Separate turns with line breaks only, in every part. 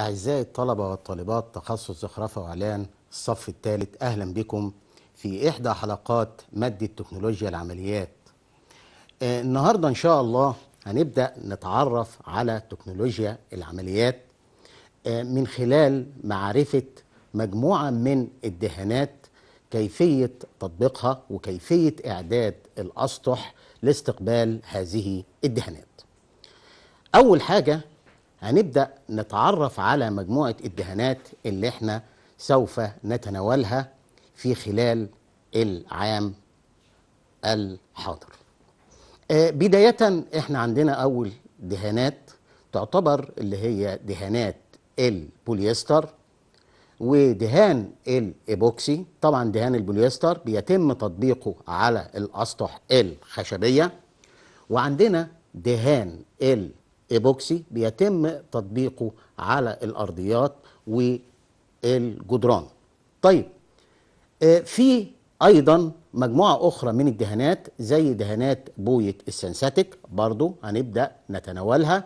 أعزائي الطلبة والطالبات تخصص زخرفة وإعلان الصف الثالث أهلا بكم في إحدى حلقات مادة تكنولوجيا العمليات آه، النهاردة إن شاء الله هنبدأ نتعرف على تكنولوجيا العمليات آه، من خلال معرفة مجموعة من الدهانات كيفية تطبيقها وكيفية إعداد الأسطح لاستقبال هذه الدهانات أول حاجة هنبدأ نتعرف على مجموعة الدهانات اللي احنا سوف نتناولها في خلال العام الحاضر آه، بداية احنا عندنا أول دهانات تعتبر اللي هي دهانات البوليستر ودهان الإيبوكسي طبعا دهان البوليستر بيتم تطبيقه على الأسطح الخشبية وعندنا دهان ال ايبوكسي بيتم تطبيقه على الارضيات والجدران طيب آه، في ايضا مجموعه اخرى من الدهانات زي دهانات بويه السنساتيك برضو هنبدا نتناولها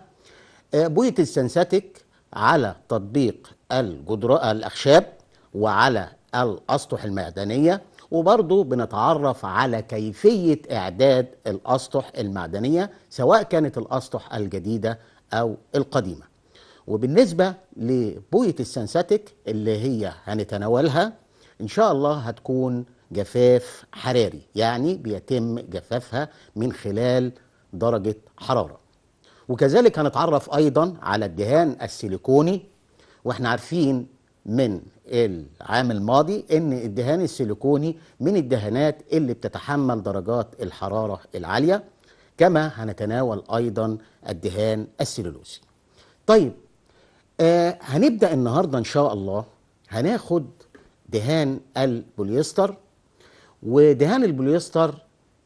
آه، بويه السنساتيك على تطبيق الجدران الاخشاب وعلى الاسطح المعدنيه وبرضه بنتعرف على كيفية إعداد الأسطح المعدنية سواء كانت الأسطح الجديدة أو القديمة وبالنسبة لبوية السنساتيك اللي هي هنتناولها إن شاء الله هتكون جفاف حراري يعني بيتم جفافها من خلال درجة حرارة وكذلك هنتعرف أيضا على الدهان السيليكوني واحنا عارفين من العام الماضي ان الدهان السيليكوني من الدهانات اللي بتتحمل درجات الحرارة العالية كما هنتناول ايضا الدهان السيلولوزي. طيب آه هنبدأ النهاردة ان شاء الله هناخد دهان البوليستر ودهان البوليستر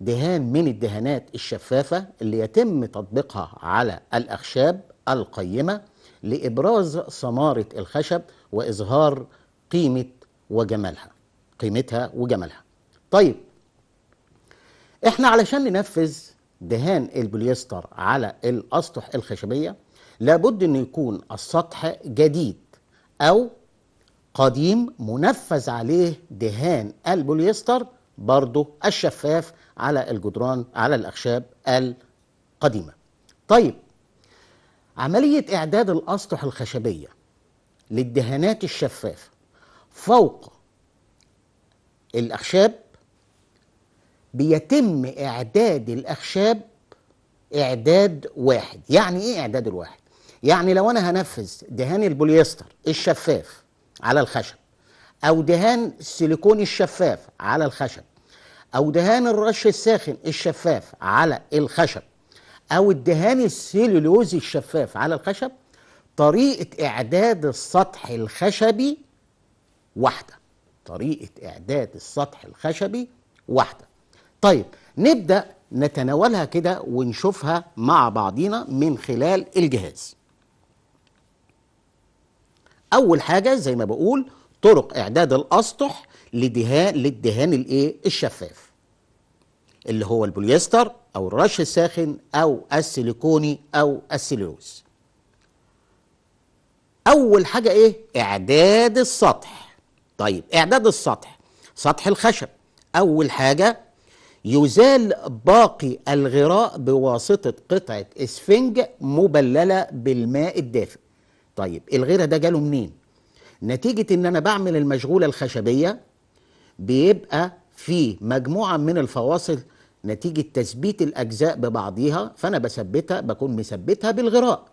دهان من الدهانات الشفافة اللي يتم تطبيقها على الأخشاب القيمة لإبراز سمارة الخشب واظهار قيمه وجمالها قيمتها وجمالها طيب احنا علشان ننفذ دهان البوليستر على الاسطح الخشبيه لابد انه يكون السطح جديد او قديم منفذ عليه دهان البوليستر برضه الشفاف على الجدران على الاخشاب القديمه طيب عمليه اعداد الاسطح الخشبيه للدهانات الشفافة فوق الأخشاب بيتم إعداد الأخشاب إعداد واحد يعني إيه إعداد الواحد؟ يعني لو أنا هنفذ دهان البوليستر الشفاف على الخشب أو دهان السيليكون الشفاف على الخشب أو دهان الرش الساخن الشفاف على الخشب أو الدهان السيلولوزي الشفاف على الخشب طريقة إعداد السطح الخشبي واحدة طريقة إعداد السطح الخشبي واحدة طيب نبدأ نتناولها كده ونشوفها مع بعضينا من خلال الجهاز أول حاجة زي ما بقول طرق إعداد الأسطح لدهان للدهان الإيه الشفاف اللي هو البوليستر أو الرش الساخن أو السيليكوني أو السيلولوز اول حاجه ايه اعداد السطح طيب اعداد السطح سطح الخشب اول حاجه يزال باقي الغراء بواسطه قطعه اسفنج مبلله بالماء الدافئ طيب الغيره ده جاله منين نتيجه ان انا بعمل المشغوله الخشبيه بيبقى في مجموعه من الفواصل نتيجه تثبيت الاجزاء ببعضيها فانا بثبتها بكون مثبتها بالغراء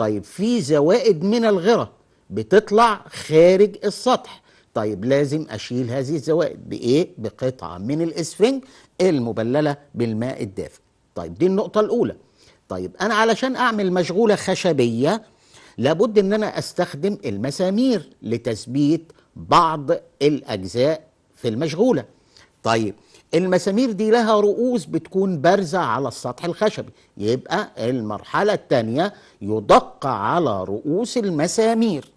طيب في زوائد من الغرة بتطلع خارج السطح طيب لازم أشيل هذه الزوائد بإيه؟ بقطعة من الإسفنج المبللة بالماء الدافئ طيب دي النقطة الأولى طيب أنا علشان أعمل مشغولة خشبية لابد ان انا استخدم المسامير لتثبيت بعض الاجزاء في المشغوله طيب المسامير دي لها رؤوس بتكون بارزة على السطح الخشبي يبقى المرحلة الثانية يدق على رؤوس المسامير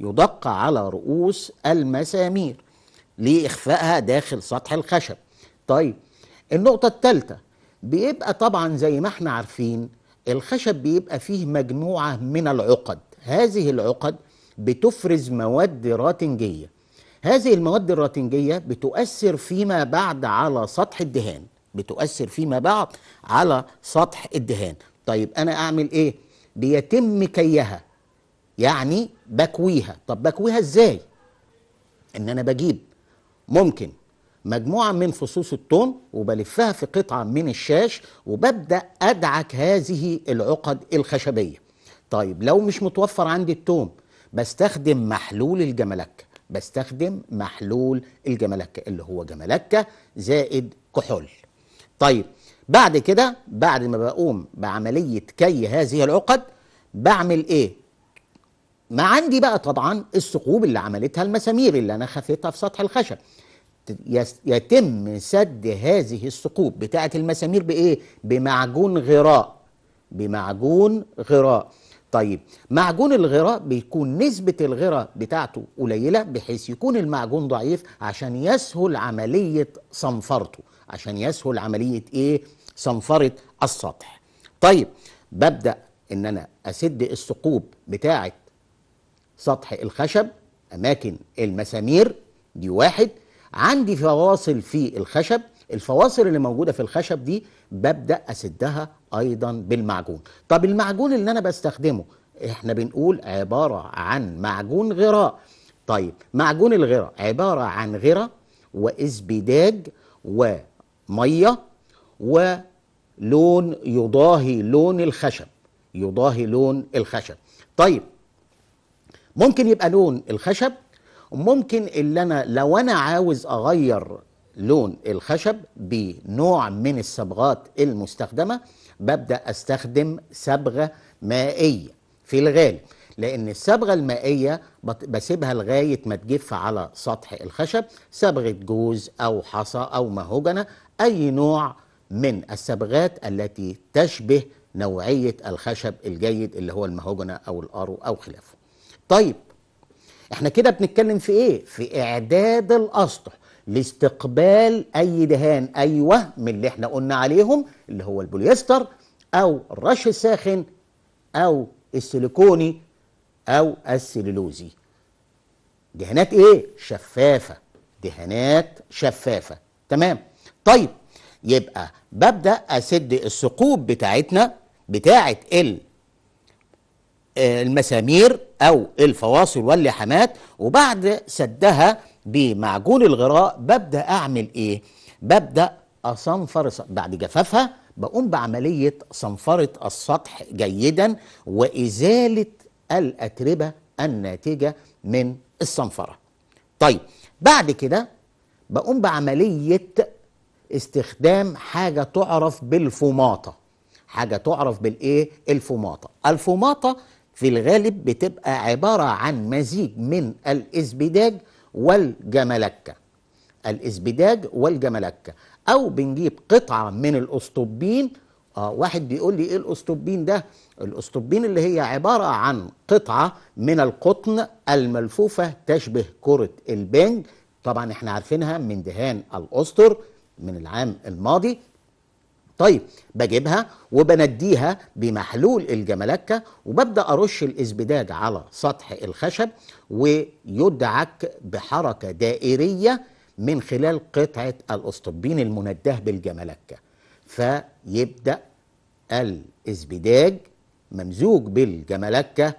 يدق على رؤوس المسامير لإخفائها داخل سطح الخشب طيب النقطة الثالثة بيبقى طبعا زي ما احنا عارفين الخشب بيبقى فيه مجموعة من العقد هذه العقد بتفرز مواد راتنجية هذه المواد الراتنجية بتؤثر فيما بعد على سطح الدهان بتؤثر فيما بعد على سطح الدهان طيب أنا أعمل إيه؟ بيتم كيها يعني بكويها طب بكويها إزاي؟ إن أنا بجيب ممكن مجموعة من فصوص التوم وبلفها في قطعة من الشاش وببدأ أدعك هذه العقد الخشبية طيب لو مش متوفر عندي التوم بستخدم محلول الجملكه بستخدم محلول الجملكة اللي هو جملكة زائد كحول طيب بعد كده بعد ما بقوم بعملية كي هذه العقد بعمل ايه ما عندي بقى طبعا الثقوب اللي عملتها المسامير اللي انا خفيتها في سطح الخشب يتم سد هذه الثقوب بتاعه المسامير بايه بمعجون غراء بمعجون غراء طيب معجون الغرة بيكون نسبة الغرة بتاعته قليلة بحيث يكون المعجون ضعيف عشان يسهل عملية صنفرته عشان يسهل عملية ايه صنفرة السطح طيب ببدأ ان انا اسد الثقوب بتاعة سطح الخشب اماكن المسامير دي واحد عندي فواصل في الخشب الفواصل اللي موجودة في الخشب دي ببدأ اسدها ايضا بالمعجون طب المعجون اللي انا بستخدمه احنا بنقول عباره عن معجون غراء طيب معجون الغراء عباره عن غراء وازبداج وميه ولون يضاهي لون الخشب يضاهي لون الخشب طيب ممكن يبقى لون الخشب ممكن اللي انا لو انا عاوز اغير لون الخشب بنوع من الصبغات المستخدمه ببدأ أستخدم صبغة مائية في الغالب لأن الصبغة المائية بسيبها لغاية ما تجف على سطح الخشب صبغة جوز أو حصى أو مهوجنة أي نوع من الصبغات التي تشبه نوعية الخشب الجيد اللي هو المهوجنة أو الأرو أو خلافه طيب احنا كده بنتكلم في ايه في اعداد الاسطح لاستقبال أي دهان أي وهم من اللي احنا قلنا عليهم اللي هو البوليستر أو الرش الساخن أو السيليكوني أو السليلوزي دهانات إيه؟ شفافة دهانات شفافة تمام طيب يبقى ببدأ أسد الثقوب بتاعتنا بتاعت ال آه، المسامير او الفواصل واللحامات وبعد سدها بمعجون الغراء ببدا اعمل ايه ببدا اصنفر بعد جفافها بقوم بعمليه صنفره السطح جيدا وازاله الاتربه الناتجه من الصنفره طيب بعد كده بقوم بعمليه استخدام حاجه تعرف بالفوماطه حاجه تعرف بالايه الفوماطه الفوماطه في الغالب بتبقى عباره عن مزيج من الازبداج والجملكة الإزبداج والجملكة أو بنجيب قطعة من الأسطوبين آه واحد بيقول لي إيه الأسطوبين ده الأسطوبين اللي هي عبارة عن قطعة من القطن الملفوفة تشبه كرة البنج طبعا احنا عارفينها من دهان الأسطر من العام الماضي طيب بجيبها وبنديها بمحلول الجملكة وببدأ أرش الإزبداد على سطح الخشب ويدعك بحركة دائرية من خلال قطعة الأسطبين المنده بالجملكة فيبدأ الإزبداج ممزوج بالجملكة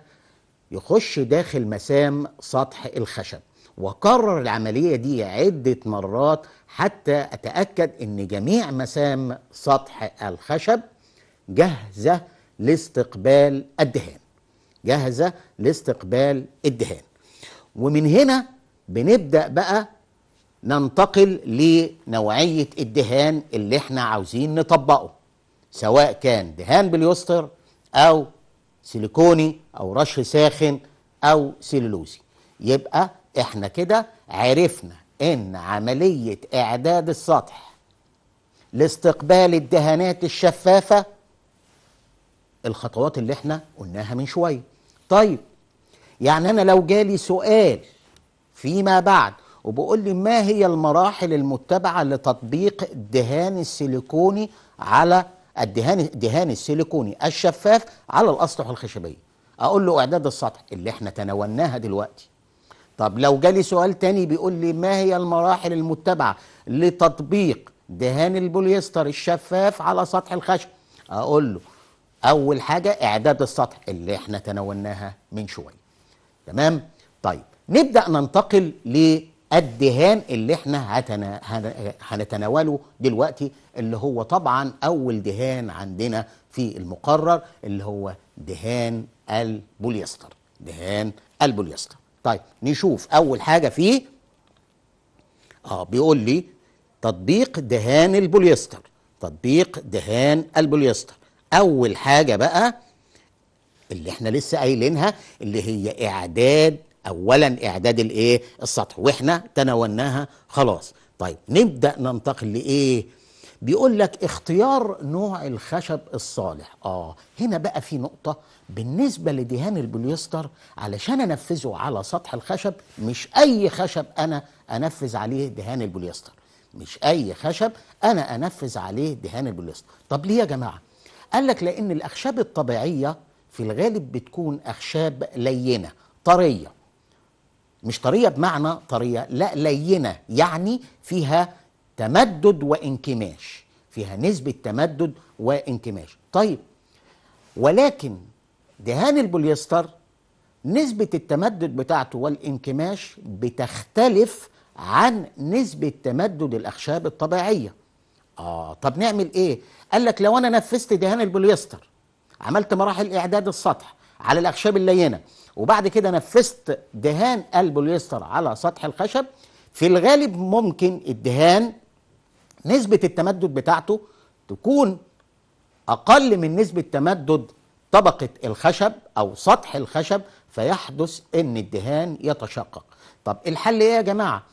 يخش داخل مسام سطح الخشب وكرر العملية دي عدة مرات حتى أتأكد أن جميع مسام سطح الخشب جاهزة لاستقبال الدهان جاهزة لاستقبال الدهان ومن هنا بنبدأ بقى ننتقل لنوعية الدهان اللي احنا عاوزين نطبقه سواء كان دهان باليوستر أو سيليكوني أو رش ساخن أو سيلولوزي يبقى احنا كده عرفنا ان عمليه اعداد السطح لاستقبال الدهانات الشفافه الخطوات اللي احنا قلناها من شويه طيب يعني انا لو جالي سؤال فيما بعد وبقول لي ما هي المراحل المتبعه لتطبيق الدهان السيليكوني على الدهان الدهان السيليكوني الشفاف على الاسطح الخشبيه اقول له اعداد السطح اللي احنا تناولناها دلوقتي طب لو جالي سؤال تاني بيقول لي ما هي المراحل المتبعة لتطبيق دهان البوليستر الشفاف على سطح الخشب اقول له اول حاجة اعداد السطح اللي احنا تناولناها من شوية تمام طيب نبدأ ننتقل للدهان اللي احنا هتنا... هنتناوله دلوقتي اللي هو طبعا اول دهان عندنا في المقرر اللي هو دهان البوليستر دهان البوليستر طيب نشوف اول حاجه فيه اه بيقول لي تطبيق دهان البوليستر تطبيق دهان البوليستر اول حاجه بقى اللي احنا لسه قايلينها اللي هي اعداد اولا اعداد الايه السطح واحنا تناولناها خلاص طيب نبدا ننتقل لايه بيقول لك اختيار نوع الخشب الصالح اه هنا بقى في نقطه بالنسبه لدهان البوليستر علشان انفذه على سطح الخشب مش اي خشب انا انفذ عليه دهان البوليستر مش اي خشب انا انفذ عليه دهان البوليستر طب ليه يا جماعه قال لك لان الاخشاب الطبيعيه في الغالب بتكون اخشاب لينه طريه مش طريه بمعنى طريه لا لينه يعني فيها تمدد وانكماش فيها نسبة تمدد وانكماش طيب ولكن دهان البوليستر نسبة التمدد بتاعته والانكماش بتختلف عن نسبة تمدد الأخشاب الطبيعية آه طب نعمل إيه؟ قال لك لو أنا نفذت دهان البوليستر عملت مراحل إعداد السطح على الأخشاب اللينة وبعد كده نفذت دهان البوليستر على سطح الخشب في الغالب ممكن الدهان نسبة التمدد بتاعته تكون أقل من نسبة تمدد طبقة الخشب أو سطح الخشب فيحدث إن الدهان يتشقق طب الحل إيه يا جماعة؟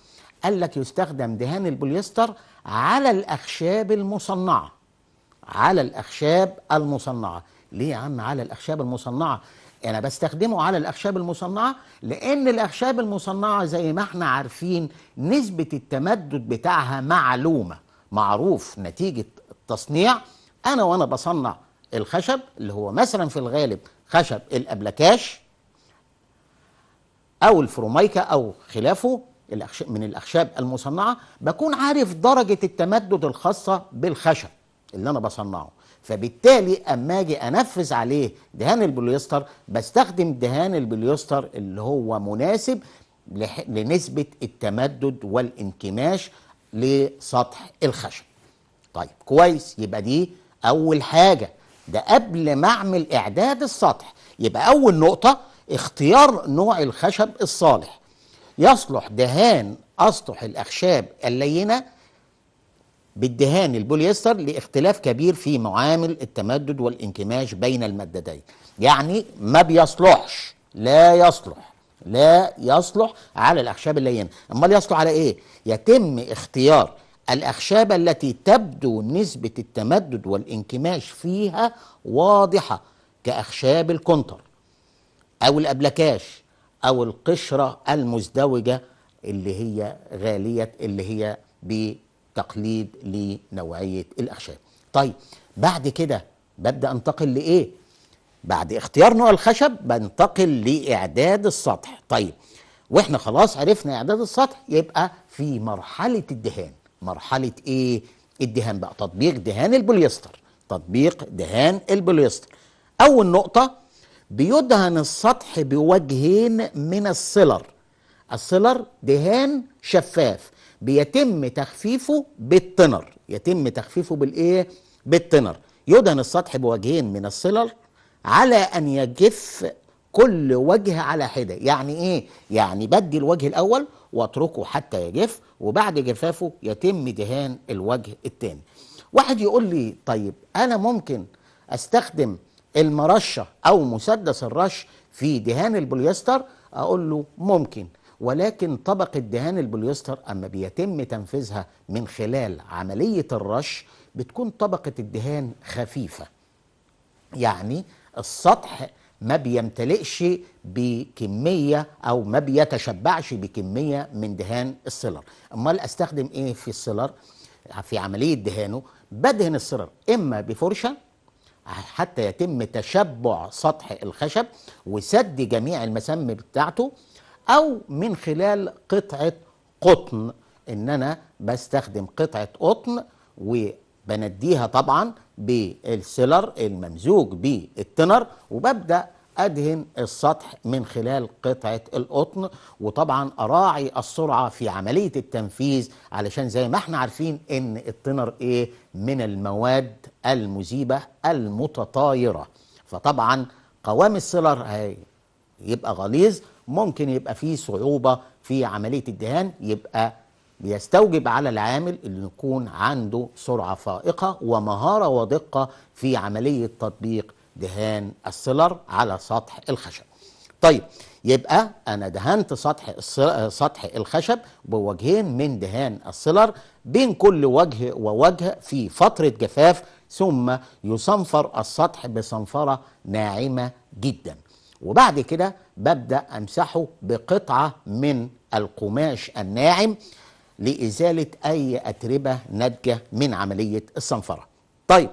قال لك يستخدم دهان البوليستر على الأخشاب المصنعة على الأخشاب المصنعة ليه يا عم على الأخشاب المصنعة؟ أنا بستخدمه على الأخشاب المصنعة لأن الأخشاب المصنعة زي ما احنا عارفين نسبة التمدد بتاعها معلومة معروف نتيجه التصنيع انا وانا بصنع الخشب اللي هو مثلا في الغالب خشب الابلكاش او الفروميكا او خلافه من الاخشاب المصنعه بكون عارف درجه التمدد الخاصه بالخشب اللي انا بصنعه فبالتالي اما اجي انفذ عليه دهان البوليستر بستخدم دهان البوليستر اللي هو مناسب لنسبه التمدد والانكماش لسطح الخشب طيب كويس يبقى دي اول حاجه ده قبل ما اعمل اعداد السطح يبقى اول نقطه اختيار نوع الخشب الصالح يصلح دهان اسطح الاخشاب اللينه بالدهان البوليستر لاختلاف كبير في معامل التمدد والانكماش بين المادتين يعني ما بيصلحش لا يصلح لا يصلح على الاخشاب اللينه امال يصلح على ايه يتم اختيار الاخشاب التي تبدو نسبه التمدد والانكماش فيها واضحه كاخشاب الكونتر او الابلكاش او القشره المزدوجه اللي هي غاليه اللي هي بتقليد لنوعيه الاخشاب طيب بعد كده ببدا انتقل لايه بعد اختيار نوع الخشب بنتقل لإعداد السطح طيب واحنا خلاص عرفنا إعداد السطح يبقى في مرحلة الدهان مرحلة إيه؟ الدهان بقى تطبيق دهان البوليستر تطبيق دهان البوليستر أول نقطة بيدهن السطح بوجهين من السيلر السيلر دهان شفاف بيتم تخفيفه بالتنر يتم تخفيفه بالايه بالتنر يدهن السطح بوجهين من السيلر على أن يجف كل وجه على حدة يعني إيه؟ يعني بدي الوجه الأول واتركه حتى يجف وبعد جفافه يتم دهان الوجه الثاني واحد يقول لي طيب أنا ممكن أستخدم المرشة أو مسدس الرش في دهان البوليستر أقول له ممكن ولكن طبقة دهان البوليستر أما بيتم تنفيذها من خلال عملية الرش بتكون طبقة الدهان خفيفة يعني السطح ما بيمتلئش بكميه او ما بيتشبعش بكميه من دهان السيلر امال استخدم ايه في السيلر في عمليه دهانه بدهن السيلر اما بفرشه حتى يتم تشبع سطح الخشب وسد جميع المسام بتاعته او من خلال قطعه قطن ان انا بستخدم قطعه قطن و بنديها طبعا بالسيلر الممزوج بالتنر وببدأ أدهن السطح من خلال قطعة القطن وطبعا أراعي السرعة في عملية التنفيذ علشان زي ما احنا عارفين إن التنر إيه من المواد المذيبة المتطايرة فطبعا قوام السيلر هيبقى غليظ ممكن يبقى فيه صعوبة في عملية الدهان يبقى بيستوجب على العامل انه يكون عنده سرعه فائقه ومهاره ودقه في عمليه تطبيق دهان السيلر على سطح الخشب. طيب يبقى انا دهنت سطح سطح الخشب بوجهين من دهان السيلر بين كل وجه ووجه في فتره جفاف ثم يصنفر السطح بصنفره ناعمه جدا. وبعد كده ببدا امسحه بقطعه من القماش الناعم لإزالة أي أتربة ناتجة من عملية الصنفرة طيب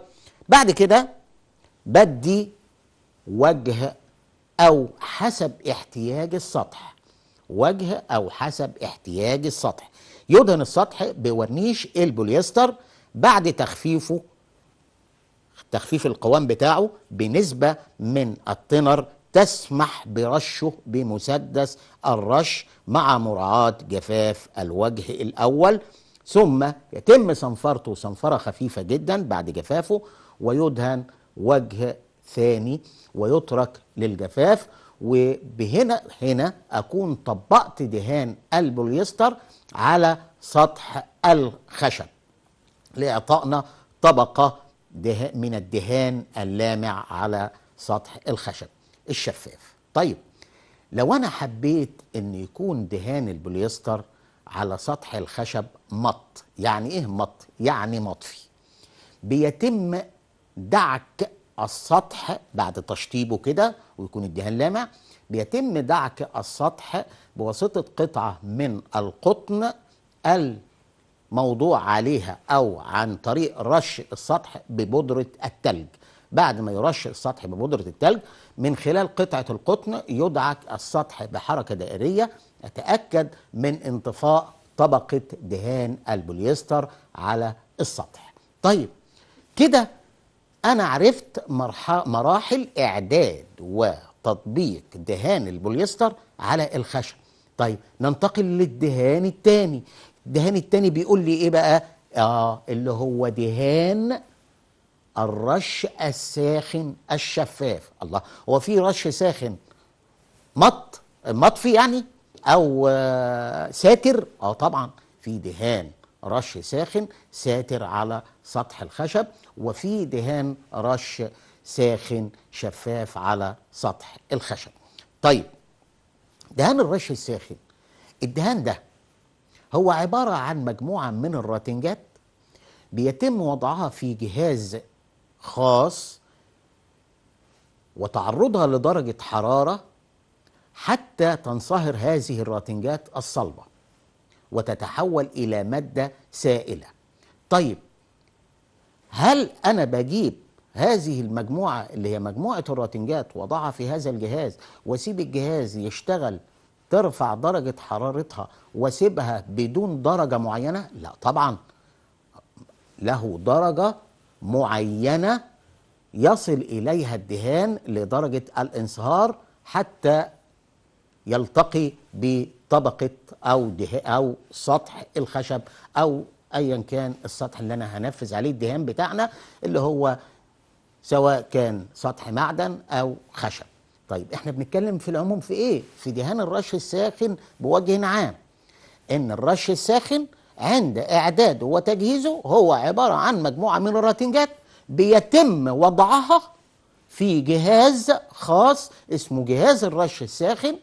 بعد كده بدي وجه أو حسب احتياج السطح وجه أو حسب احتياج السطح يدهن السطح بورنيش البوليستر بعد تخفيفه تخفيف القوام بتاعه بنسبة من الطنر تسمح برشه بمسدس الرش مع مراعاة جفاف الوجه الأول ثم يتم صنفرته صنفرة خفيفة جدا بعد جفافه ويدهن وجه ثاني ويترك للجفاف وبهنا هنا أكون طبقت دهان البوليستر على سطح الخشب لإعطائنا طبقة من الدهان اللامع على سطح الخشب الشفاف طيب لو انا حبيت ان يكون دهان البوليستر على سطح الخشب مط يعني ايه مط يعني مطفي بيتم دعك السطح بعد تشطيبه كده ويكون الدهان لامع بيتم دعك السطح بواسطه قطعه من القطن الموضوع عليها او عن طريق رش السطح ببودره التلج بعد ما يرش السطح ببودرة التلج من خلال قطعة القطن يدعك السطح بحركة دائرية أتأكد من انطفاء طبقة دهان البوليستر على السطح طيب كده أنا عرفت مراحل إعداد وتطبيق دهان البوليستر على الخشب طيب ننتقل للدهان الثاني الدهان الثاني بيقول لي إيه بقى آه اللي هو دهان الرش الساخن الشفاف الله هو في رش ساخن مط مطفي يعني او آه، ساتر اه طبعا في دهان رش ساخن ساتر على سطح الخشب وفي دهان رش ساخن شفاف على سطح الخشب طيب دهان الرش الساخن الدهان ده هو عبارة عن مجموعة من الراتنجات بيتم وضعها في جهاز خاص وتعرضها لدرجة حرارة حتى تنصهر هذه الراتنجات الصلبة وتتحول إلى مادة سائلة طيب هل أنا بجيب هذه المجموعة اللي هي مجموعة الراتنجات وضعها في هذا الجهاز واسيب الجهاز يشتغل ترفع درجة حرارتها واسيبها بدون درجة معينة؟ لا طبعا له درجة معينة يصل إليها الدهان لدرجة الانصهار حتى يلتقي بطبقة أو, ده أو سطح الخشب أو أيا كان السطح اللي أنا هنفذ عليه الدهان بتاعنا اللي هو سواء كان سطح معدن أو خشب طيب احنا بنتكلم في العموم في ايه في دهان الرش الساخن بوجه عام ان الرش الساخن عند إعداده وتجهيزه هو عبارة عن مجموعة من الراتنجات بيتم وضعها في جهاز خاص اسمه جهاز الرش الساخن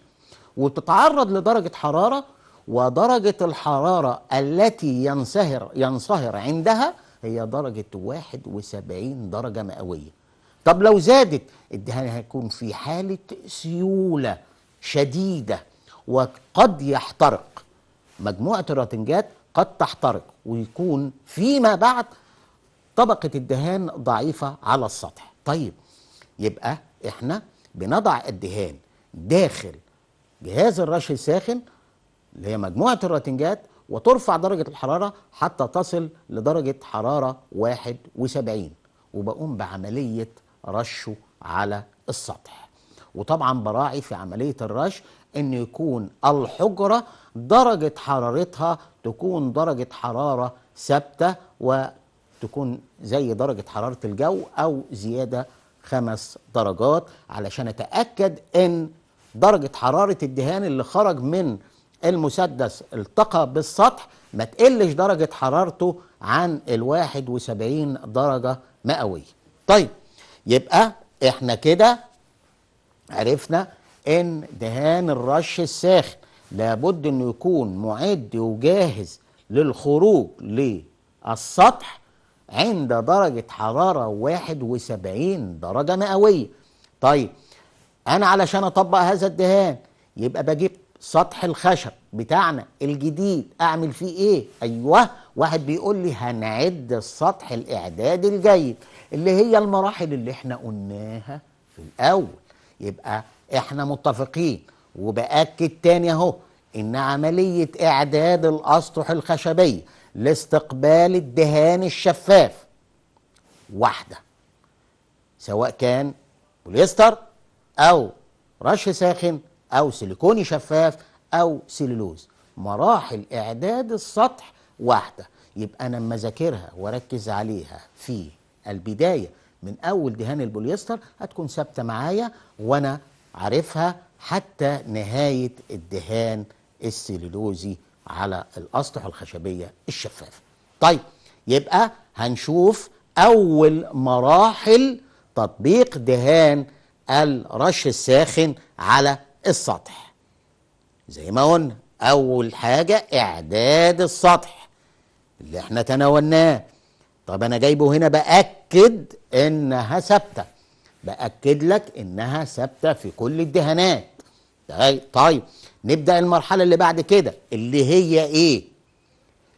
وتتعرض لدرجة حرارة ودرجة الحرارة التي ينصهر ينصهر عندها هي درجة 71 درجة مئوية طب لو زادت هيكون في حالة سيولة شديدة وقد يحترق مجموعة الراتنجات قد تحترق ويكون فيما بعد طبقة الدهان ضعيفة على السطح طيب يبقى احنا بنضع الدهان داخل جهاز الرش الساخن اللي هي مجموعة الراتنجات وترفع درجة الحرارة حتى تصل لدرجة حرارة 71 وبقوم بعملية رشه على السطح وطبعا براعي في عملية الرش أن يكون الحجرة درجة حرارتها تكون درجة حرارة ثابتة وتكون زي درجة حرارة الجو أو زيادة خمس درجات علشان أتأكد أن درجة حرارة الدهان اللي خرج من المسدس التقى بالسطح ما تقلش درجة حرارته عن الواحد وسبعين درجة مئوية طيب يبقى احنا كده عرفنا ان دهان الرش الساخن لابد انه يكون معد وجاهز للخروج للسطح عند درجة حرارة 71 درجة مئوية طيب أنا علشان أطبق هذا الدهان يبقى بجيب سطح الخشب بتاعنا الجديد أعمل فيه إيه؟ أيوه واحد بيقول لي هنعد السطح الإعداد الجيد اللي هي المراحل اللي إحنا قلناها في الأول يبقى احنا متفقين وبأكد تاني اهو ان عملية اعداد الاسطح الخشبية لاستقبال الدهان الشفاف واحدة سواء كان بوليستر او رش ساخن او سيليكوني شفاف او سيلولوز مراحل اعداد السطح واحده يبقى انا لما اذاكرها واركز عليها في البدايه من اول دهان البوليستر هتكون ثابته معايا وانا عارفها حتى نهاية الدهان السليلوزي على الأسطح الخشبية الشفافة طيب يبقى هنشوف أول مراحل تطبيق دهان الرش الساخن على السطح زي ما قلنا أول حاجة إعداد السطح اللي احنا تناولناه طب أنا جايبه هنا بأكد إنها ثابتة باكد لك انها ثابته في كل الدهانات طيب نبدا المرحله اللي بعد كده اللي هي ايه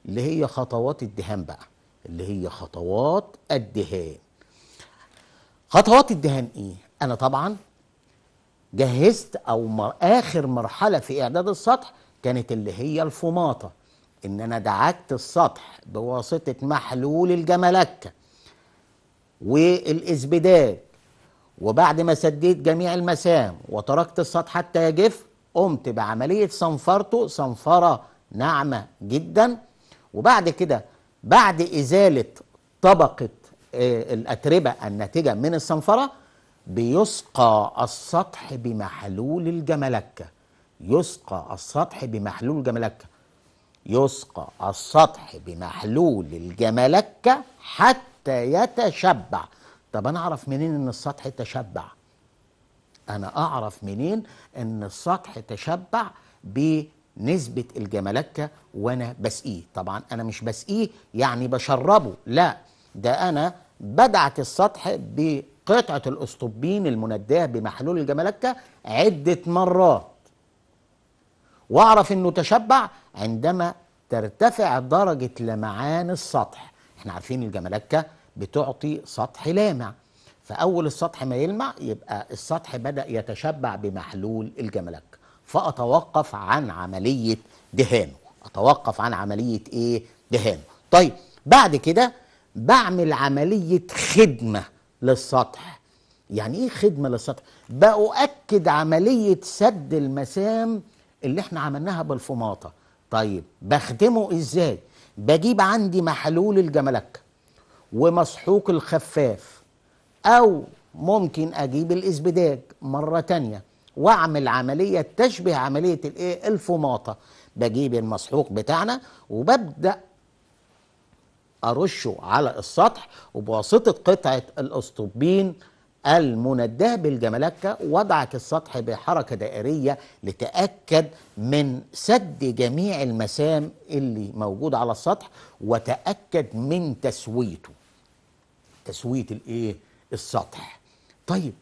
اللي هي خطوات الدهان بقى اللي هي خطوات الدهان خطوات الدهان ايه انا طبعا جهزت او مر اخر مرحله في اعداد السطح كانت اللي هي الفماطه ان انا دعكت السطح بواسطه محلول الجملكه والاسبداد وبعد ما سديت جميع المسام وتركت السطح حتى يجف قمت بعملية صنفرته صنفرة ناعمة جدا وبعد كده بعد إزالة طبقة آه، الأتربة الناتجة من الصنفرة بيسقى السطح بمحلول الجملكة يسقى السطح بمحلول الجملكة يسقى السطح بمحلول الجملكة حتى يتشبع طب انا اعرف منين ان السطح تشبع انا اعرف منين ان السطح تشبع بنسبه الجملكه وانا بسقيه طبعا انا مش بسقيه يعني بشربه لا ده انا بدعك السطح بقطعه الاسطوبين المنديه بمحلول الجملكه عده مرات واعرف انه تشبع عندما ترتفع درجه لمعان السطح احنا عارفين الجملكه بتعطي سطح لامع فأول السطح ما يلمع يبقى السطح بدأ يتشبع بمحلول الجملك فأتوقف عن عملية دهانه أتوقف عن عملية إيه؟ دهانه طيب بعد كده بعمل عملية خدمة للسطح يعني إيه خدمة للسطح؟ بأؤكد عملية سد المسام اللي احنا عملناها بالفماطة طيب بخدمه إزاي؟ بجيب عندي محلول الجملك ومسحوق الخفاف أو ممكن أجيب الاسبداج مرة تانية وأعمل عملية تشبه عملية الإيه الفماطة بجيب المسحوق بتاعنا وببدأ أرشه على السطح وبواسطة قطعة الأسطوبين المنده بالجملكة وضعك السطح بحركة دائرية لتأكد من سد جميع المسام اللي موجود على السطح وتأكد من تسويته تسويه الايه السطح طيب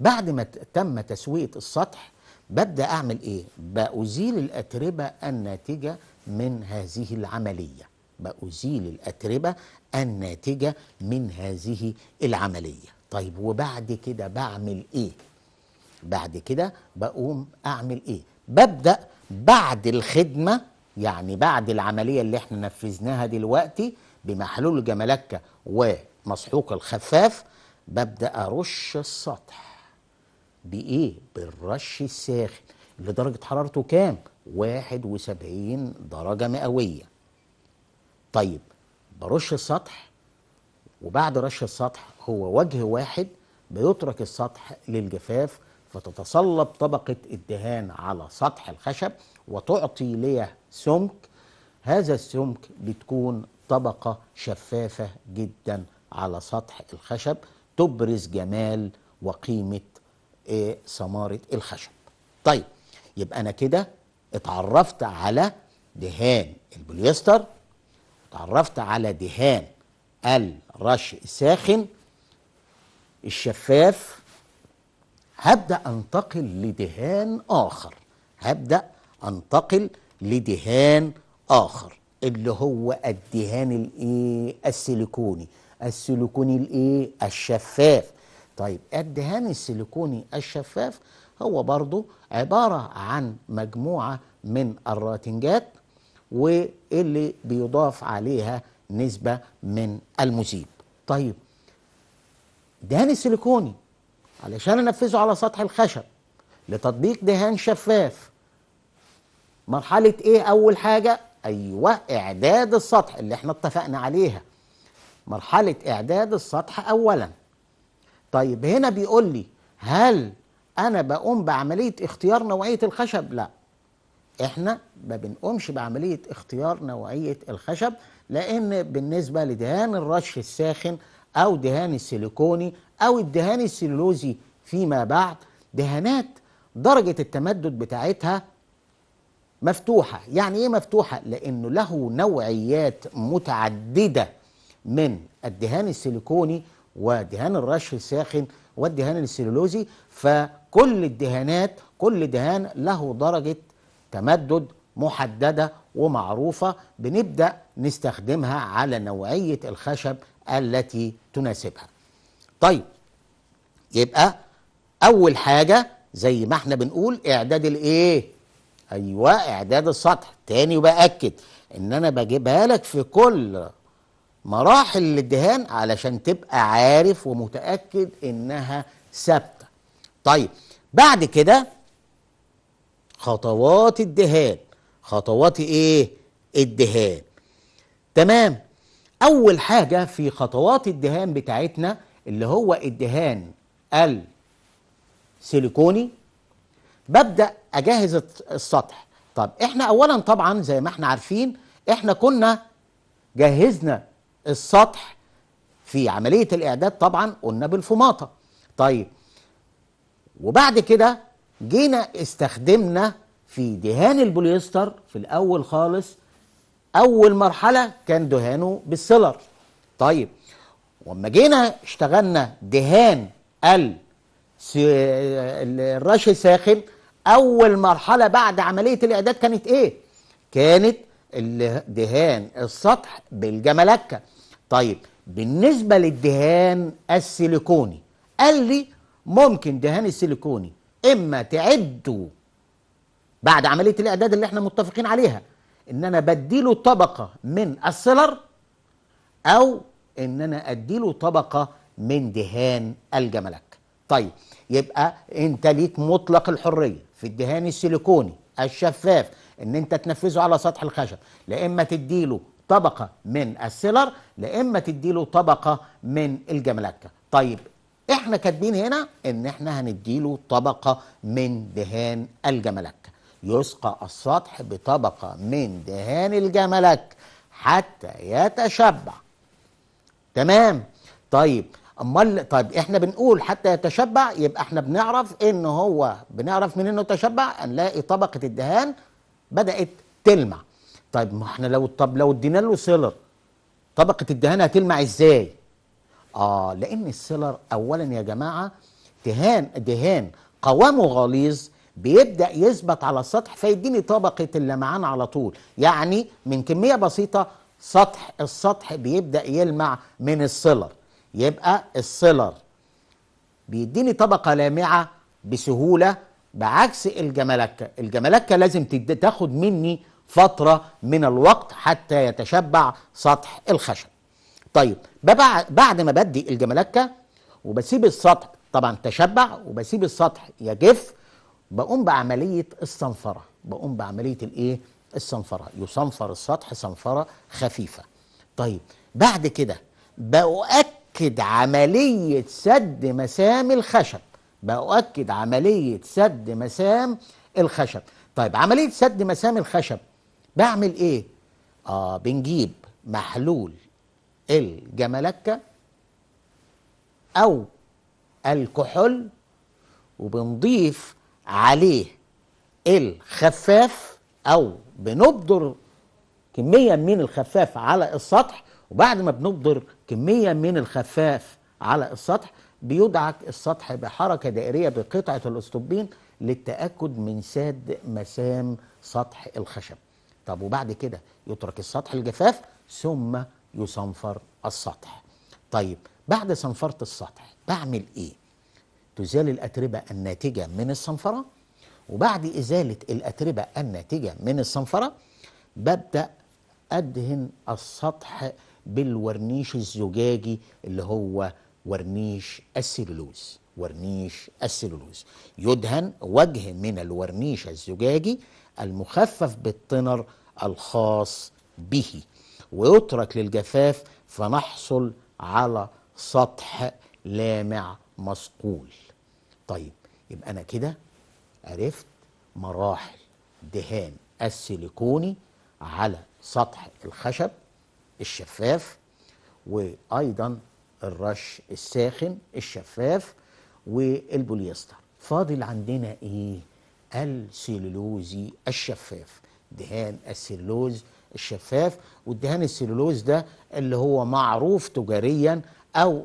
بعد ما تم تسويه السطح ببدا اعمل ايه بازيل الاتربه الناتجه من هذه العمليه بأزيل الأتربة الناتجة من هذه العملية طيب وبعد كده بعمل إيه؟ بعد كده بقوم أعمل إيه؟ ببدأ بعد الخدمة يعني بعد العملية اللي احنا نفذناها دلوقتي بمحلول جملكة و مسحوق الخفاف ببدا ارش السطح بايه بالرش الساخن اللي درجه حرارته كام 71 درجه مئويه طيب برش السطح وبعد رش السطح هو وجه واحد بيترك السطح للجفاف فتتصلب طبقة الدهان على سطح الخشب وتعطي ليه سمك هذا السمك بتكون طبقة شفافة جدا على سطح الخشب تبرز جمال وقيمة سمارة ثمارة الخشب طيب يبقى أنا كده اتعرفت على دهان البوليستر اتعرفت على دهان الرش الساخن الشفاف هبدأ أنتقل لدهان آخر هبدأ أنتقل لدهان آخر اللي هو الدهان الإيه السيليكوني السيليكوني الايه الشفاف طيب الدهان السيليكوني الشفاف هو برضو عبارة عن مجموعة من الراتنجات واللي بيضاف عليها نسبة من المذيب طيب دهان السيليكوني علشان انفذه على سطح الخشب لتطبيق دهان شفاف مرحلة ايه اول حاجة ايوه اعداد السطح اللي احنا اتفقنا عليها مرحلة إعداد السطح أولا طيب هنا بيقول لي هل أنا بقوم بعملية اختيار نوعية الخشب؟ لا إحنا ما بنقومش بعملية اختيار نوعية الخشب لأن بالنسبة لدهان الرش الساخن أو دهان السيليكوني أو الدهان السيلولوزي فيما بعد دهانات درجة التمدد بتاعتها مفتوحة يعني ايه مفتوحة لانه له نوعيات متعددة من الدهان السيليكوني ودهان الرش الساخن والدهان السيلولوزي فكل الدهانات كل دهان له درجة تمدد محددة ومعروفة بنبدأ نستخدمها على نوعية الخشب التي تناسبها طيب يبقى أول حاجة زي ما احنا بنقول إعداد الإيه؟ أيوة إعداد السطح تاني وبأكد إن أنا بجيبها لك في كل مراحل الدهان علشان تبقى عارف ومتاكد انها ثابته طيب بعد كده خطوات الدهان خطوات ايه الدهان تمام اول حاجه في خطوات الدهان بتاعتنا اللي هو الدهان السيليكوني ببدا اجهز السطح طب احنا اولا طبعا زي ما احنا عارفين احنا كنا جهزنا السطح في عملية الإعداد طبعا قلنا بالفماطة طيب وبعد كده جينا استخدمنا في دهان البوليستر في الأول خالص أول مرحلة كان دهانه بالسيلر طيب وما جينا اشتغلنا دهان الرش الساخن أول مرحلة بعد عملية الإعداد كانت إيه؟ كانت دهان السطح بالجملكه طيب بالنسبة للدهان السيليكوني قال لي ممكن دهان السيليكوني إما تعده بعد عملية الإعداد اللي احنا متفقين عليها إن أنا بديله طبقة من السيلر أو إن أنا أديله طبقة من دهان الجملك طيب يبقى أنت ليك مطلق الحرية في الدهان السيليكوني الشفاف ان انت تنفذه على سطح الخشب لا اما تديله طبقة من السيلر لا إما تديله طبقة من الجملكة طيب إحنا كاتبين هنا إن إحنا هنديله طبقة من دهان الجملكة يسقى السطح بطبقة من دهان الجملك حتى يتشبع تمام طيب امال طيب احنا بنقول حتى يتشبع يبقى احنا بنعرف ان هو بنعرف من انه تشبع هنلاقي طبقه الدهان بدات تلمع طيب ما احنا لو طب لو ادينا له سيلر طبقه الدهان هتلمع ازاي؟ اه لان السيلر اولا يا جماعه دهان دهان قوامه غليظ بيبدا يثبت على السطح فيديني طبقه اللمعان على طول يعني من كميه بسيطه سطح السطح بيبدا يلمع من السيلر يبقى السيلر بيديني طبقه لامعه بسهوله بعكس الجملكه الجملكه لازم تاخد مني فترة من الوقت حتى يتشبع سطح الخشب طيب بعد ما بدي الجملكة وبسيب السطح طبعا تشبع وبسيب السطح يجف بقوم بعملية الصنفرة بقوم بعملية الايه الصنفرة يصنفر السطح صنفرة خفيفة طيب بعد كده بأؤكد عملية سد مسام الخشب بأؤكد عملية سد مسام الخشب طيب عملية سد مسام الخشب بعمل ايه اه بنجيب محلول الجملكه او الكحول وبنضيف عليه الخفاف او بنبدر كميه من الخفاف على السطح وبعد ما بنبدر كميه من الخفاف على السطح بيدعك السطح بحركه دائريه بقطعه الاستوبين للتاكد من ساد مسام سطح الخشب طب وبعد كده يترك السطح الجفاف ثم يصنفر السطح طيب بعد صنفرة السطح بعمل ايه تزال الأتربة الناتجة من الصنفرة وبعد إزالة الأتربة الناتجة من الصنفرة ببدأ أدهن السطح بالورنيش الزجاجي اللي هو ورنيش السلولوز ورنيش السلولوز يدهن وجه من الورنيش الزجاجي المخفف بالطنر الخاص به ويترك للجفاف فنحصل على سطح لامع مصقول طيب يبقى انا كده عرفت مراحل دهان السيليكوني على سطح الخشب الشفاف وايضا الرش الساخن الشفاف والبوليستر فاضل عندنا ايه السيلولوزي الشفاف دهان السيلولوز الشفاف والدهان السيلولوز ده اللي هو معروف تجاريا او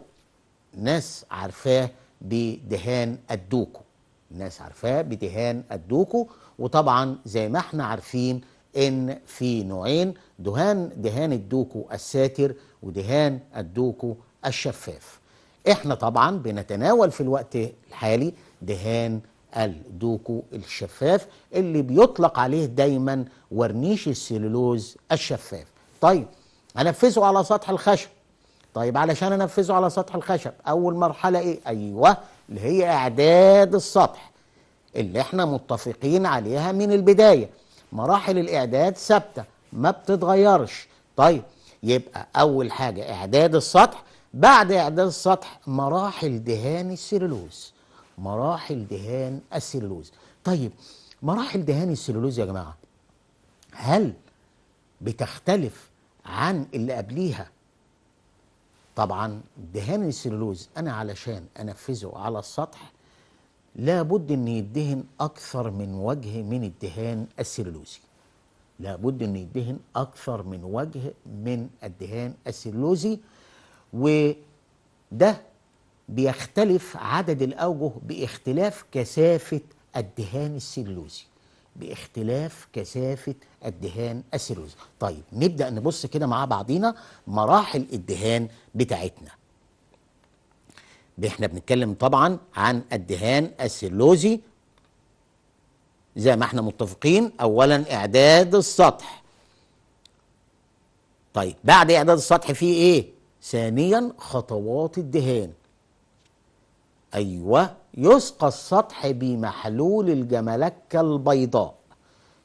ناس عارفاه بدهان الدوكو الناس عارفاه بدهان الدوكو وطبعا زي ما احنا عارفين ان في نوعين دهان دهان الدوكو الساتر ودهان الدوكو الشفاف احنا طبعا بنتناول في الوقت الحالي دهان الدوكو الشفاف اللي بيطلق عليه دايما ورنيش السلولوز الشفاف طيب هنفذه على سطح الخشب طيب علشان انفذه على سطح الخشب اول مرحله ايه ايوه اللي هي اعداد السطح اللي احنا متفقين عليها من البدايه مراحل الاعداد ثابته ما بتتغيرش طيب يبقى اول حاجه اعداد السطح بعد اعداد السطح مراحل دهان السيلولوز مراحل دهان السلولوز طيب مراحل دهان السلولوز يا جماعة هل بتختلف عن اللي قبليها طبعا دهان السلولوز أنا علشان أنفذه على السطح لابد أن يدهن أكثر من وجه من الدهان السلولوزي لابد أن يدهن أكثر من وجه من الدهان السلولوزي وده بيختلف عدد الأوجه باختلاف كثافة الدهان السلوزي باختلاف كثافة الدهان السلوزي طيب نبدأ نبص كده مع بعضينا مراحل الدهان بتاعتنا احنا بنتكلم طبعا عن الدهان السلوزي زي ما احنا متفقين اولا اعداد السطح طيب بعد اعداد السطح في ايه ثانيا خطوات الدهان أيوة يسقى السطح بمحلول الجملكة البيضاء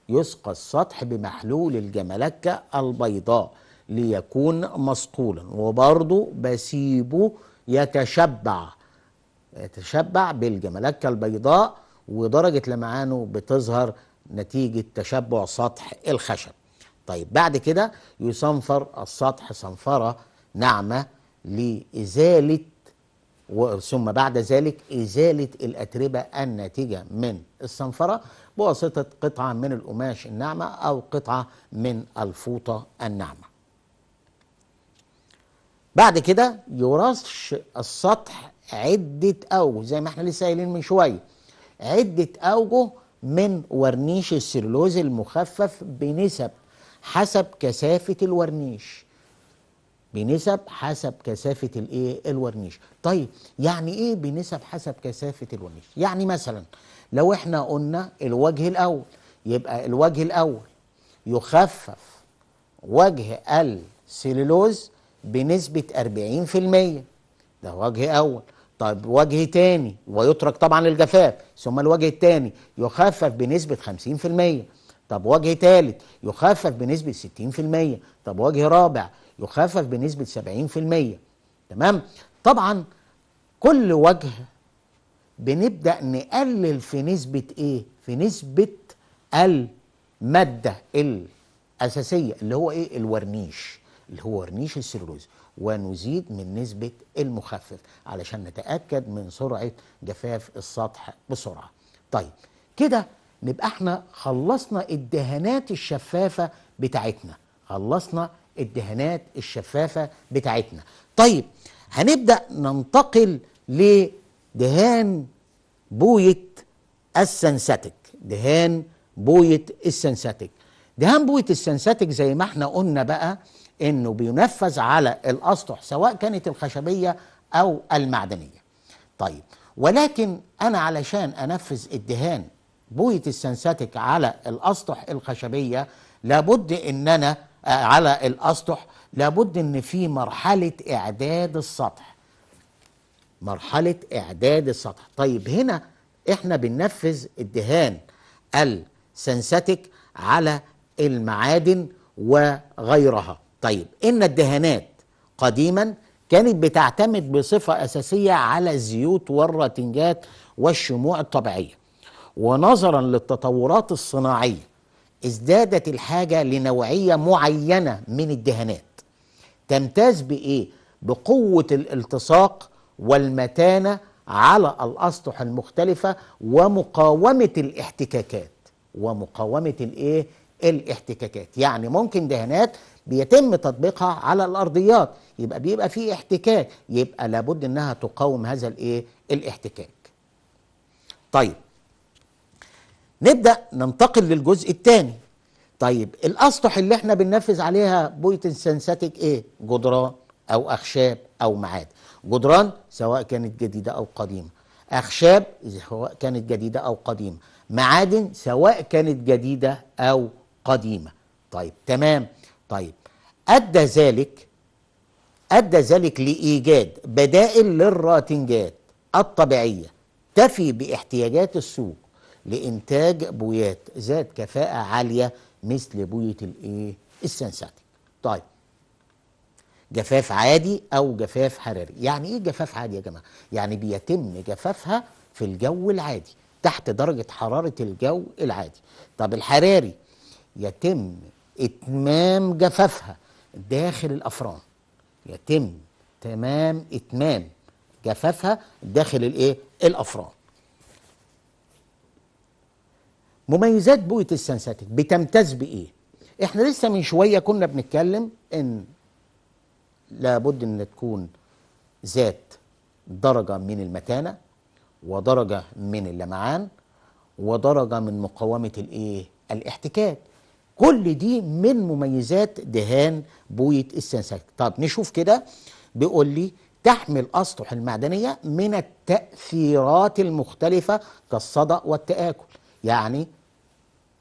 يسقى السطح بمحلول الجملكة البيضاء ليكون مصقولا وبرضه بسيبه يتشبع يتشبع بالجملكة البيضاء ودرجة لمعانه بتظهر نتيجة تشبع سطح الخشب طيب بعد كده يصنفر السطح صنفرة ناعمة لإزالة ثم بعد ذلك إزالة الأتربة الناتجة من الصنفرة بواسطة قطعة من القماش الناعمة أو قطعة من الفوطة الناعمة بعد كده يرش السطح عدة أوجه زي ما احنا لسه قايلين من شوية عدة أوجه من ورنيش السلولوز المخفف بنسب حسب كثافة الورنيش بنسب حسب كثافه الايه الورنيش طيب يعني ايه بنسب حسب كثافه الورنيش يعني مثلا لو احنا قلنا الوجه الاول يبقى الوجه الاول يخفف وجه السيلولوز بنسبه 40% ده وجه اول طيب وجه تاني ويترك طبعا الجفاف ثم الوجه التاني يخفف بنسبه 50% طب وجه تالت يخفف بنسبة 60% طب وجه رابع يخفف بنسبة 70% تمام طبعا كل وجه بنبدأ نقلل في نسبة ايه في نسبة المادة الأساسية اللي هو ايه الورنيش اللي هو ورنيش السيلولوز ونزيد من نسبة المخفف علشان نتأكد من سرعة جفاف السطح بسرعة طيب كده نبقى احنا خلصنا الدهانات الشفافة بتاعتنا خلصنا الدهانات الشفافه بتاعتنا طيب هنبدا ننتقل لدهان بويه السنساتيك دهان بويه السنساتيك دهان بويه السنساتيك زي ما احنا قلنا بقى انه بينفذ على الاسطح سواء كانت الخشبيه او المعدنيه طيب ولكن انا علشان انفذ الدهان بويه السنساتيك على الاسطح الخشبيه لابد ان انا آه، على الاسطح لابد ان في مرحله اعداد السطح مرحله اعداد السطح طيب هنا احنا بننفذ الدهان السنساتيك على المعادن وغيرها طيب ان الدهانات قديما كانت بتعتمد بصفه اساسيه على الزيوت والراتنجات والشموع الطبيعيه ونظرا للتطورات الصناعيه ازدادت الحاجة لنوعية معينة من الدهانات تمتاز بإيه؟ بقوة الالتصاق والمتانة على الأسطح المختلفة ومقاومة الاحتكاكات ومقاومة الإيه؟ الاحتكاكات يعني ممكن دهانات بيتم تطبيقها على الأرضيات يبقى بيبقى فيه احتكاك يبقى لابد أنها تقاوم هذا الإيه؟ الاحتكاك طيب نبدا ننتقل للجزء الثاني طيب الاسطح اللي احنا بننفذ عليها بويتن سنساتيك ايه جدران او اخشاب او معاد جدران سواء كانت جديده او قديمه اخشاب سواء كانت جديده او قديمه معادن سواء كانت جديده او قديمه طيب تمام طيب ادى ذلك ادى ذلك لايجاد بدائل للراتنجات الطبيعيه تفي باحتياجات السوق لإنتاج بويات ذات كفاءة عالية مثل بوية الإيه؟ السنساتيك طيب جفاف عادي أو جفاف حراري يعني إيه جفاف عادي يا جماعة؟ يعني بيتم جفافها في الجو العادي تحت درجة حرارة الجو العادي طب الحراري يتم إتمام جفافها داخل الأفران يتم تمام إتمام جفافها داخل الإيه؟ الأفران مميزات بويه السنساتيك بتمتاز بايه احنا لسه من شويه كنا بنتكلم ان لابد ان تكون ذات درجه من المتانه ودرجه من اللمعان ودرجه من مقاومه الايه الاحتكاك كل دي من مميزات دهان بويه السنساتيك طب نشوف كده بيقول لي تحمي الاسطح المعدنيه من التاثيرات المختلفه كالصدأ والتآكل يعني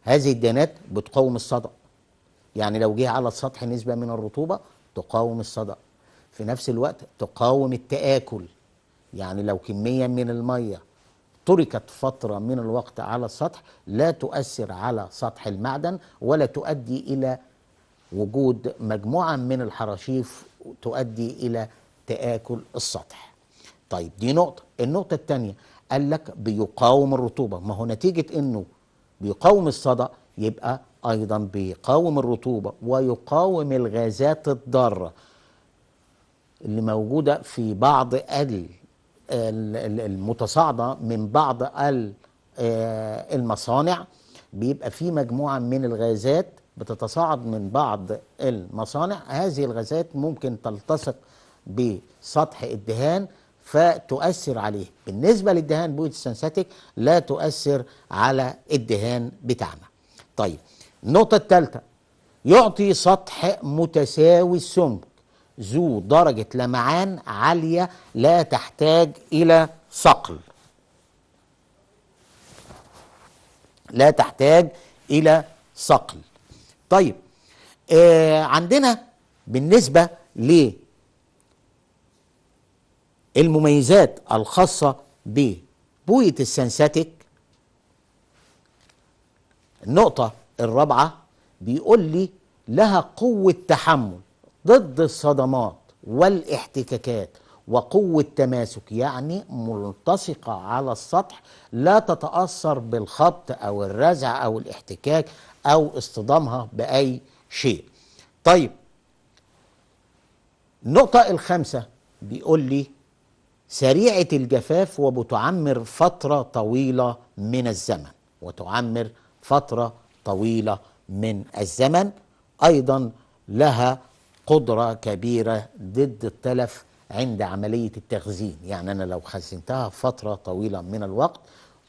هذه الديانات بتقاوم الصدأ يعني لو جه على السطح نسبة من الرطوبة تقاوم الصدأ في نفس الوقت تقاوم التآكل يعني لو كمية من المية تركت فترة من الوقت على السطح لا تؤثر على سطح المعدن ولا تؤدي إلى وجود مجموعة من الحراشيف تؤدي إلى تآكل السطح طيب دي نقطة النقطة الثانية قال لك بيقاوم الرطوبة ما هو نتيجة أنه بيقاوم الصدأ يبقى أيضا بيقاوم الرطوبة ويقاوم الغازات الضارة اللي موجودة في بعض المتصاعدة من بعض آه، المصانع بيبقى في مجموعة من الغازات بتتصاعد من بعض المصانع هذه الغازات ممكن تلتصق بسطح الدهان فتؤثر عليه بالنسبة للدهان السنساتيك لا تؤثر على الدهان بتاعنا طيب النقطة الثالثة يعطي سطح متساوي السمك ذو درجة لمعان عالية لا تحتاج إلى صقل لا تحتاج إلى صقل طيب آه عندنا بالنسبة ليه المميزات الخاصة ببوية السنساتيك النقطة الرابعة بيقول لي لها قوة تحمل ضد الصدمات والاحتكاكات وقوة تماسك يعني ملتصقة على السطح لا تتأثر بالخبط أو الرزع أو الاحتكاك أو اصطدامها بأي شيء طيب النقطة الخامسة بيقول لي سريعه الجفاف وبتعمر فتره طويله من الزمن وتعمر فتره طويله من الزمن ايضا لها قدره كبيره ضد التلف عند عمليه التخزين يعني انا لو خزنتها فتره طويله من الوقت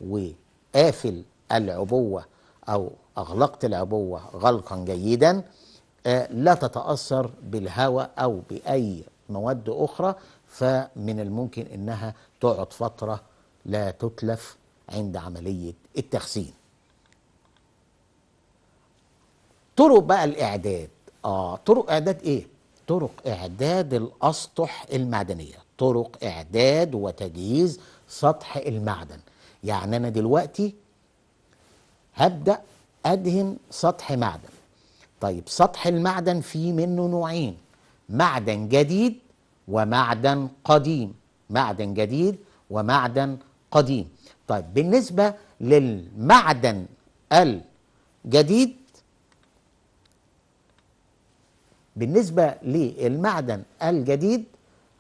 وقافل العبوه او اغلقت العبوه غلقا جيدا آه، لا تتاثر بالهواء او باي مواد اخرى فمن الممكن انها تقعد فتره لا تتلف عند عمليه التخزين طرق بقى الاعداد اه طرق اعداد ايه طرق اعداد الاسطح المعدنيه طرق اعداد وتجهيز سطح المعدن يعني انا دلوقتي هبدا ادهن سطح معدن طيب سطح المعدن فيه منه نوعين معدن جديد ومعدن قديم معدن جديد ومعدن قديم طيب بالنسبة للمعدن الجديد بالنسبة للمعدن الجديد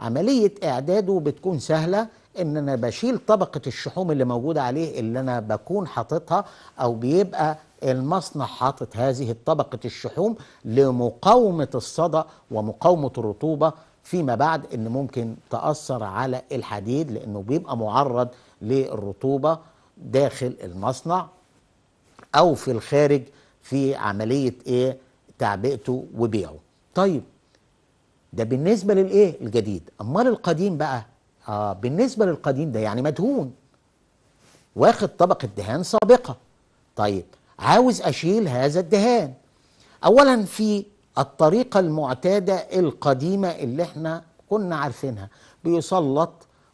عملية إعداده بتكون سهلة إن أنا بشيل طبقة الشحوم اللي موجودة عليه اللي أنا بكون حاططها أو بيبقى المصنع حاطط هذه الطبقة الشحوم لمقاومة الصدى ومقاومة الرطوبة فيما بعد ان ممكن تاثر على الحديد لانه بيبقى معرض للرطوبه داخل المصنع او في الخارج في عمليه ايه تعبئته وبيعه طيب ده بالنسبه للايه الجديد امال القديم بقى آه بالنسبه للقديم ده يعني مدهون واخد طبقه دهان سابقه طيب عاوز اشيل هذا الدهان اولا في الطريقة المعتادة القديمة اللي احنا كنا عارفينها بيسلط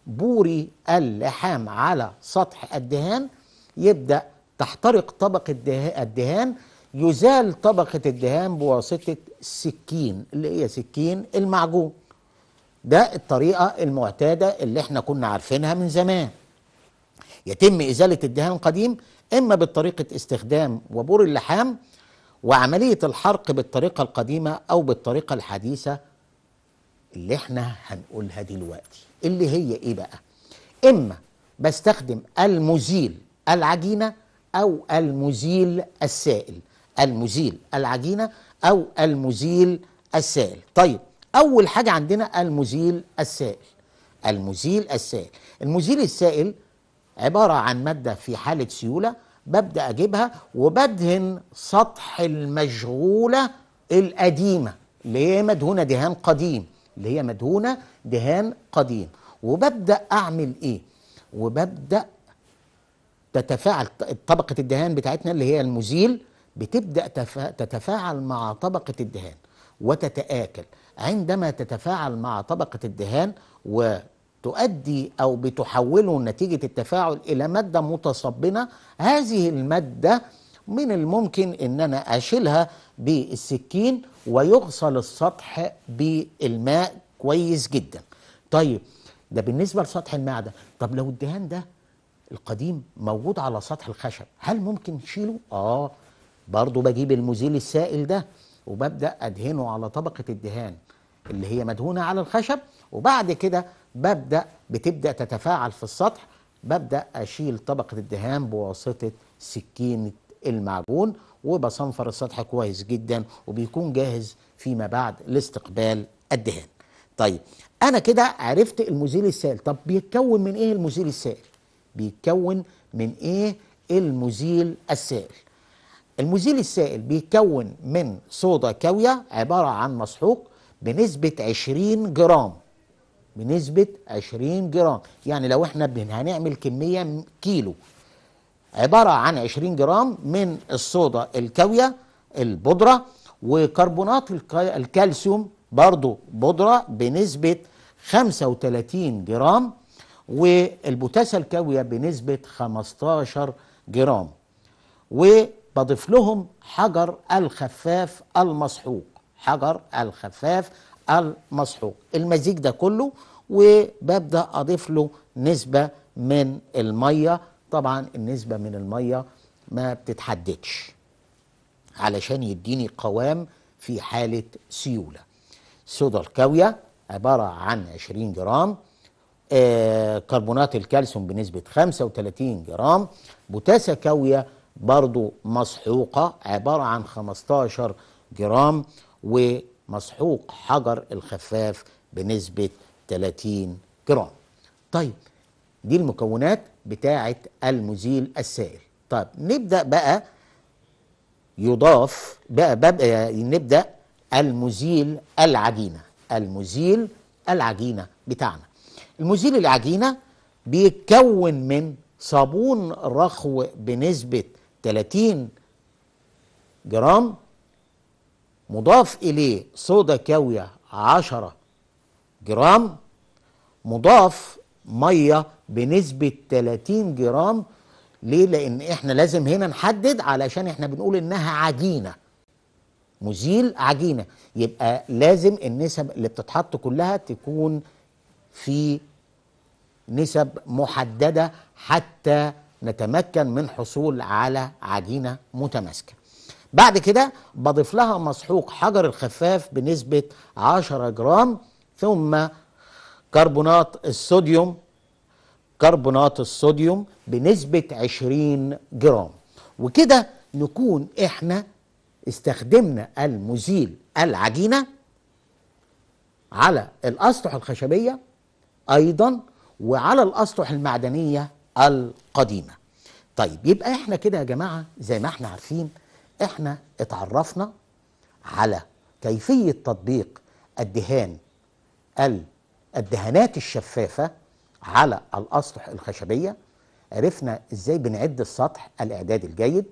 بوري اللحام على سطح الدهان يبدأ تحترق طبقة الدهان يزال طبقة الدهان بواسطة السكين اللي هي سكين المعجون ده الطريقة المعتادة اللي احنا كنا عارفينها من زمان يتم إزالة الدهان القديم إما بطريقة استخدام وبور اللحام وعملية الحرق بالطريقة القديمة أو بالطريقة الحديثة اللي احنا هنقولها دلوقتي اللي هي ايه بقى إما بستخدم المزيل العجينة أو المزيل السائل المزيل العجينة أو المزيل السائل طيب أول حاجة عندنا المزيل السائل المزيل السائل المزيل السائل عبارة عن مادة في حالة سيولة ببدا اجيبها وبدهن سطح المشغوله القديمه اللي هي مدهونه دهان قديم اللي هي مدهونه دهان قديم وببدا اعمل ايه وببدا تتفاعل طبقه الدهان بتاعتنا اللي هي المزيل بتبدا تتفاعل مع طبقه الدهان وتتآكل عندما تتفاعل مع طبقة الدهان و تؤدي أو بتحوله نتيجة التفاعل إلى مادة متصبنة هذه المادة من الممكن أن أنا أشيلها بالسكين ويغسل السطح بالماء كويس جدا طيب ده بالنسبة لسطح المعدة طب لو الدهان ده القديم موجود على سطح الخشب هل ممكن نشيله؟ آه برضو بجيب المزيل السائل ده وببدأ أدهنه على طبقة الدهان اللي هي مدهونة على الخشب وبعد كده ببدأ بتبدأ تتفاعل في السطح ببدأ أشيل طبقة الدهان بواسطة سكينة المعجون وبصنفر السطح كويس جدا وبيكون جاهز فيما بعد لاستقبال الدهان طيب أنا كده عرفت المزيل السائل طب بيتكون من إيه المزيل السائل بيتكون من إيه المزيل السائل المزيل السائل بيتكون من صودا كاوية عبارة عن مسحوق بنسبة 20 جرام بنسبة 20 جرام يعني لو احنا هنعمل كمية كيلو عبارة عن 20 جرام من الصودا الكاوية البودرة وكربونات الكالسيوم برضو بودرة بنسبة 35 جرام والبوتاسة الكاوية بنسبة 15 جرام وبضيف لهم حجر الخفاف المسحوق الحجر الخفاف المسحوق المزيج ده كله وببدأ أضيف له نسبة من المية طبعا النسبة من المية ما بتتحددش علشان يديني قوام في حالة سيولة الصودا الكاوية عبارة عن 20 جرام آه كربونات الكالسيوم بنسبة 35 جرام بوتاسا كاوية برضو مسحوقة عبارة عن 15 جرام ومسحوق حجر الخفاف بنسبة 30 جرام طيب دي المكونات بتاعة المزيل السائل طيب نبدأ بقى يضاف بقى, بقى آه، نبدأ المزيل العجينة المزيل العجينة بتاعنا المزيل العجينة بيتكون من صابون رخو بنسبة 30 جرام مضاف إليه صودا كاوية 10 جرام مضاف مية بنسبة 30 جرام ليه؟ لأن إحنا لازم هنا نحدد علشان إحنا بنقول إنها عجينة مزيل عجينة يبقى لازم النسب اللي بتتحط كلها تكون في نسب محددة حتى نتمكن من حصول على عجينة متماسكة بعد كده بضيف لها مسحوق حجر الخفاف بنسبة 10 جرام ثم كربونات الصوديوم كربونات الصوديوم بنسبة 20 جرام وكده نكون احنا استخدمنا المزيل العجينة على الأسطح الخشبية أيضا وعلى الأسطح المعدنية القديمة طيب يبقى احنا كده يا جماعة زي ما احنا عارفين احنا اتعرفنا على كيفية تطبيق الدهان الدهانات الشفافة على الأسطح الخشبية عرفنا ازاي بنعد السطح الإعداد الجيد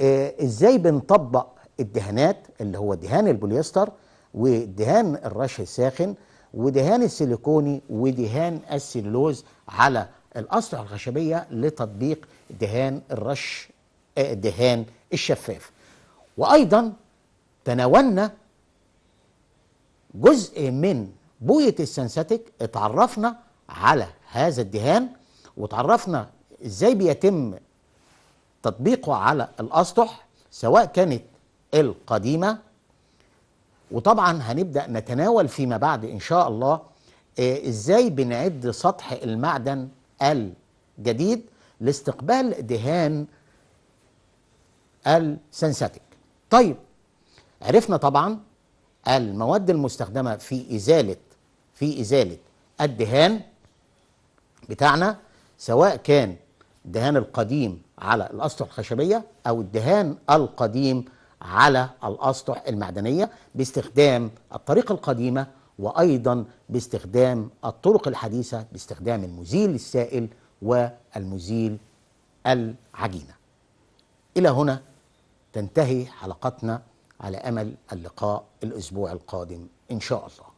آه، ازاي بنطبق الدهانات اللي هو دهان البوليستر ودهان الرش الساخن ودهان السيليكوني ودهان السيلولوز على الأسطح الخشبية لتطبيق دهان الرش آه، دهان الشفاف وايضا تناولنا جزء من بويه السنساتيك اتعرفنا على هذا الدهان وتعرفنا ازاي بيتم تطبيقه على الاسطح سواء كانت القديمه وطبعا هنبدا نتناول فيما بعد ان شاء الله آه، ازاي بنعد سطح المعدن الجديد لاستقبال دهان السنساتيك طيب عرفنا طبعا المواد المستخدمة في إزالة في إزالة الدهان بتاعنا سواء كان الدهان القديم على الأسطح الخشبية أو الدهان القديم على الأسطح المعدنية باستخدام الطريقة القديمة وأيضا باستخدام الطرق الحديثة باستخدام المزيل السائل والمزيل العجينة إلى هنا تنتهي حلقتنا على امل اللقاء الاسبوع القادم ان شاء الله